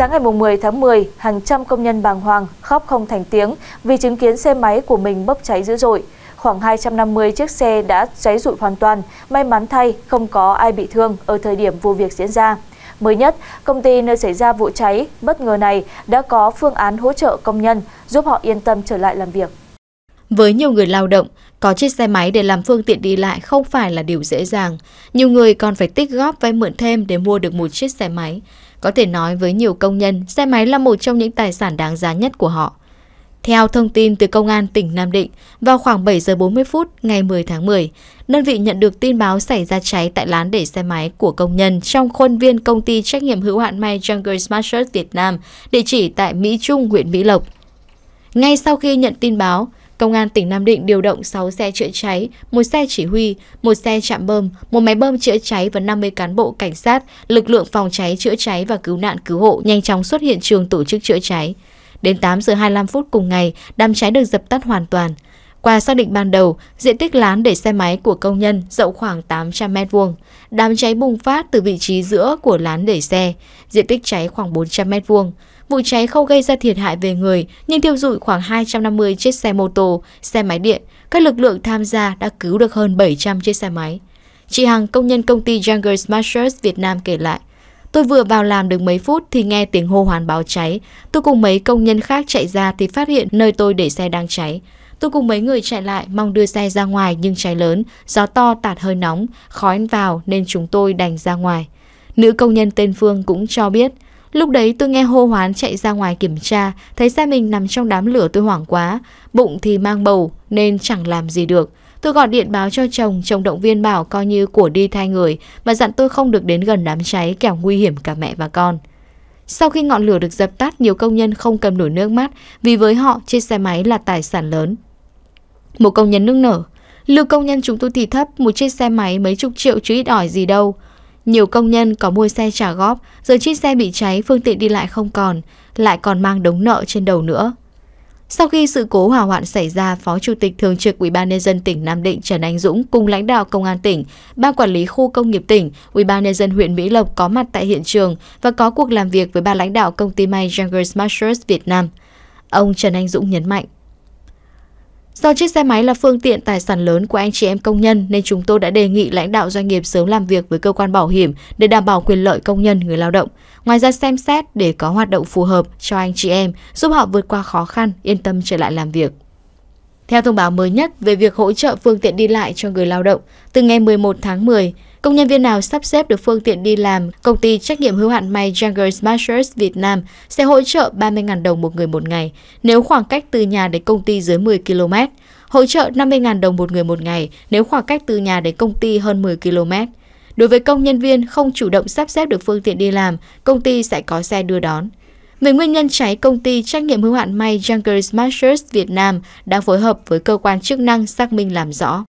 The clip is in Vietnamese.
sáng ngày 10 tháng 10, hàng trăm công nhân bàng hoàng khóc không thành tiếng vì chứng kiến xe máy của mình bốc cháy dữ dội. Khoảng 250 chiếc xe đã cháy rụi hoàn toàn, may mắn thay không có ai bị thương ở thời điểm vụ việc diễn ra. Mới nhất, công ty nơi xảy ra vụ cháy bất ngờ này đã có phương án hỗ trợ công nhân giúp họ yên tâm trở lại làm việc. Với nhiều người lao động, có chiếc xe máy để làm phương tiện đi lại không phải là điều dễ dàng. Nhiều người còn phải tích góp vay mượn thêm để mua được một chiếc xe máy. Có thể nói với nhiều công nhân, xe máy là một trong những tài sản đáng giá nhất của họ. Theo thông tin từ Công an tỉnh Nam Định, vào khoảng 7 giờ 40 phút ngày 10 tháng 10, đơn vị nhận được tin báo xảy ra cháy tại lán để xe máy của công nhân trong khuôn viên công ty trách nhiệm hữu hạn may Jungle Smashers Việt Nam, địa chỉ tại Mỹ Trung, huyện Mỹ Lộc. Ngay sau khi nhận tin báo, Công an tỉnh Nam Định điều động 6 xe chữa cháy, một xe chỉ huy, một xe chạm bơm, một máy bơm chữa cháy và 50 cán bộ cảnh sát, lực lượng phòng cháy chữa cháy và cứu nạn cứu hộ nhanh chóng xuất hiện trường tổ chức chữa cháy. Đến 8 giờ 25 phút cùng ngày, đám cháy được dập tắt hoàn toàn. Qua xác định ban đầu, diện tích lán để xe máy của công nhân rộng khoảng 800 m2. Đám cháy bùng phát từ vị trí giữa của lán để xe, diện tích cháy khoảng 400 m2. Vụ cháy không gây ra thiệt hại về người, nhưng thiêu dụi khoảng 250 chiếc xe mô tô, xe máy điện. Các lực lượng tham gia đã cứu được hơn 700 chiếc xe máy. Chị Hằng, công nhân công ty Jungle Smashers Việt Nam kể lại, Tôi vừa vào làm được mấy phút thì nghe tiếng hô hoán báo cháy. Tôi cùng mấy công nhân khác chạy ra thì phát hiện nơi tôi để xe đang cháy. Tôi cùng mấy người chạy lại mong đưa xe ra ngoài nhưng cháy lớn, gió to tạt hơi nóng, khói vào nên chúng tôi đành ra ngoài. Nữ công nhân tên Phương cũng cho biết, lúc đấy tôi nghe hô hoán chạy ra ngoài kiểm tra, thấy xe mình nằm trong đám lửa tôi hoảng quá, bụng thì mang bầu nên chẳng làm gì được. Tôi gọi điện báo cho chồng, chồng động viên bảo coi như của đi thay người và dặn tôi không được đến gần đám cháy kẻo nguy hiểm cả mẹ và con. Sau khi ngọn lửa được dập tắt, nhiều công nhân không cầm nổi nước mắt vì với họ chiếc xe máy là tài sản lớn. Một công nhân nước nở Lương công nhân chúng tôi thì thấp Một chiếc xe máy mấy chục triệu chứ ít ỏi gì đâu Nhiều công nhân có mua xe trả góp giờ chiếc xe bị cháy phương tiện đi lại không còn Lại còn mang đống nợ trên đầu nữa sau khi sự cố hỏa hoạn xảy ra, Phó Chủ tịch Thường trực ubnd tỉnh Nam Định Trần Anh Dũng cùng lãnh đạo Công an tỉnh, Ban Quản lý Khu Công nghiệp tỉnh, ubnd huyện Mỹ Lộc có mặt tại hiện trường và có cuộc làm việc với ba lãnh đạo công ty may Jungers Masters Việt Nam. Ông Trần Anh Dũng nhấn mạnh, Do chiếc xe máy là phương tiện tài sản lớn của anh chị em công nhân nên chúng tôi đã đề nghị lãnh đạo doanh nghiệp sớm làm việc với cơ quan bảo hiểm để đảm bảo quyền lợi công nhân người lao động. Ngoài ra xem xét để có hoạt động phù hợp cho anh chị em, giúp họ vượt qua khó khăn, yên tâm trở lại làm việc. Theo thông báo mới nhất về việc hỗ trợ phương tiện đi lại cho người lao động, từ ngày 11 tháng 10, công nhân viên nào sắp xếp được phương tiện đi làm, công ty trách nhiệm hữu hạn may Younger Smashers Việt Nam sẽ hỗ trợ 30.000 đồng một người một ngày nếu khoảng cách từ nhà đến công ty dưới 10 km, hỗ trợ 50.000 đồng một người một ngày nếu khoảng cách từ nhà đến công ty hơn 10 km. Đối với công nhân viên không chủ động sắp xếp được phương tiện đi làm, công ty sẽ có xe đưa đón. Về nguyên nhân cháy, công ty trách nhiệm hữu hạn may Junkers Masters Việt Nam đang phối hợp với cơ quan chức năng xác minh làm rõ.